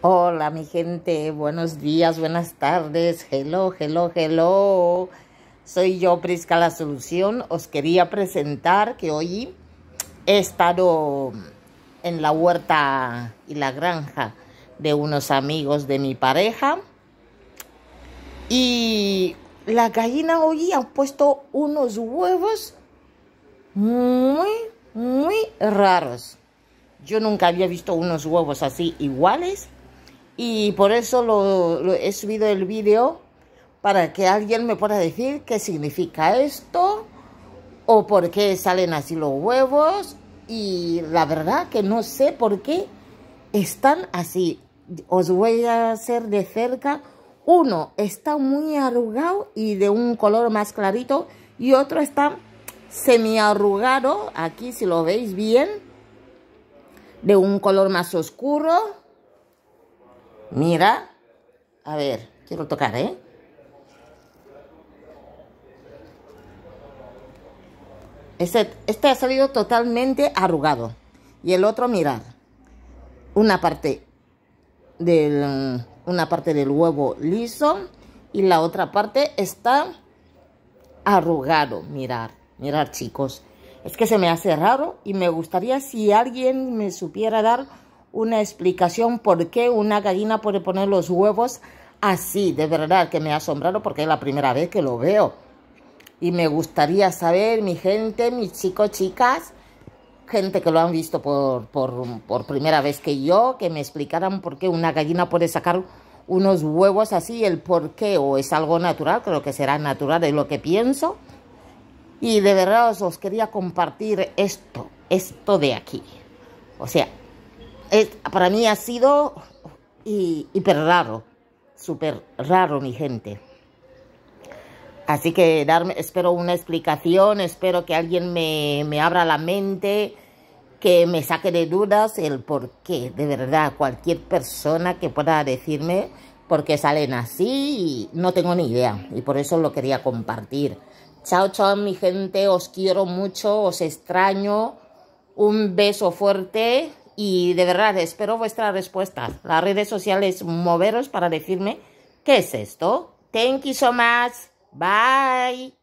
Hola mi gente, buenos días, buenas tardes, hello, hello, hello. Soy yo, Prisca La Solución. Os quería presentar que hoy he estado en la huerta y la granja de unos amigos de mi pareja. Y la gallina hoy ha puesto unos huevos muy, muy raros. Yo nunca había visto unos huevos así iguales y por eso lo, he subido el vídeo para que alguien me pueda decir qué significa esto o por qué salen así los huevos y la verdad que no sé por qué están así. Os voy a hacer de cerca. Uno está muy arrugado y de un color más clarito y otro está semi arrugado, aquí si lo veis bien, de un color más oscuro Mira. A ver, quiero tocar, ¿eh? Este, este, ha salido totalmente arrugado. Y el otro, mirad. Una parte del, una parte del huevo liso y la otra parte está arrugado. Mirar, mirar chicos. Es que se me hace raro y me gustaría si alguien me supiera dar una explicación por qué una gallina puede poner los huevos así. De verdad que me asombraron porque es la primera vez que lo veo. Y me gustaría saber, mi gente, mis chicos, chicas, gente que lo han visto por, primera vez que yo, que me explicaran por qué una gallina puede sacar unos huevos así, el por qué, o es algo natural, creo que será natural, es lo que pienso. Y de verdad os quería compartir esto, esto de aquí. O sea, eh, para mí ha sido hiper raro, súper raro, mi gente. Así que darme, espero una explicación, espero que alguien me, me abra la mente, que me saque de dudas el por qué, de verdad, cualquier persona que pueda decirme por qué salen así, no tengo ni idea y por eso lo quería compartir. Chao, chao, mi gente, os quiero mucho, os extraño, un beso fuerte y de verdad espero vuestra respuesta. Las redes sociales, moveros para decirme qué es esto. Thank you so much. Bye.